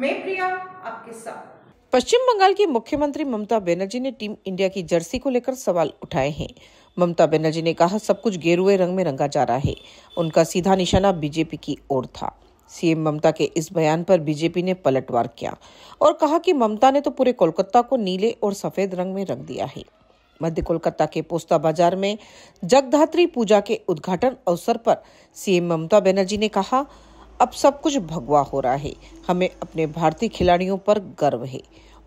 मैं प्रिया आपके साथ पश्चिम बंगाल की मुख्यमंत्री ममता बनर्जी ने टीम इंडिया की जर्सी को लेकर सवाल उठाए हैं ममता बनर्जी ने कहा सब कुछ गेरुए रंग में रंगा जा रहा है उनका सीधा निशाना बीजेपी की ओर था सीएम ममता के इस बयान पर बीजेपी ने पलटवार किया और कहा कि ममता ने तो पूरे कोलकाता को नीले और सफेद रंग में रंग दिया है मध्य कोलकाता के पोस्ता बाजार में जगधात्री पूजा के उद्घाटन अवसर पर सीएम ममता बनर्जी ने कहा अब सब कुछ भगवा हो रहा है हमें अपने भारतीय खिलाड़ियों पर गर्व है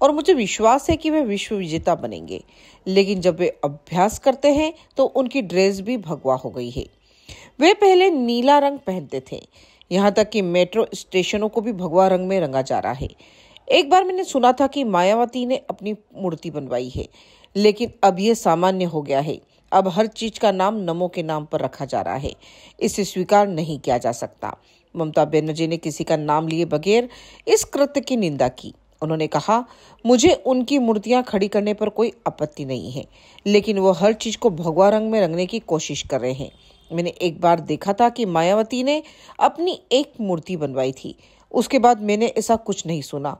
और मुझे विश्वास है कि वे विश्व विजेता बनेंगे लेकिन जब वे अभ्यास करते हैं तो उनकी ड्रेस भी भगवा हो गई है वे पहले नीला रंग पहनते थे यहाँ तक कि मेट्रो स्टेशनों को भी भगवा रंग में रंगा जा रहा है एक बार मैंने सुना था कि मायावती ने अपनी मूर्ति बनवाई है लेकिन अब यह सामान्य हो गया है अब हर चीज का नाम नमो के नाम पर रखा जा रहा है इसे स्वीकार नहीं किया जा सकता ममता बनर्जी ने किसी का नाम लिए बगैर इस कृत्य की निंदा की उन्होंने कहा मुझे उनकी मूर्तियां खड़ी करने पर कोई आपत्ति नहीं है लेकिन वो हर चीज को भगवा रंग में रंगने की कोशिश कर रहे हैं मैंने एक बार देखा था कि मायावती ने अपनी एक मूर्ति बनवाई थी उसके बाद मैंने ऐसा कुछ नहीं सुना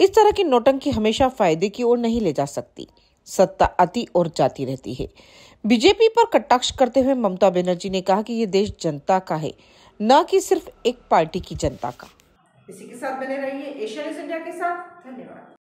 इस तरह की नोटंकी हमेशा फायदे की ओर नहीं ले जा सकती सत्ता आती और जाती रहती है बीजेपी पर कटाक्ष करते हुए ममता बनर्जी ने कहा कि ये देश जनता का है न कि सिर्फ एक पार्टी की जनता का इसी के साथ बने रहिए न्यूज इंडिया के साथ धन्यवाद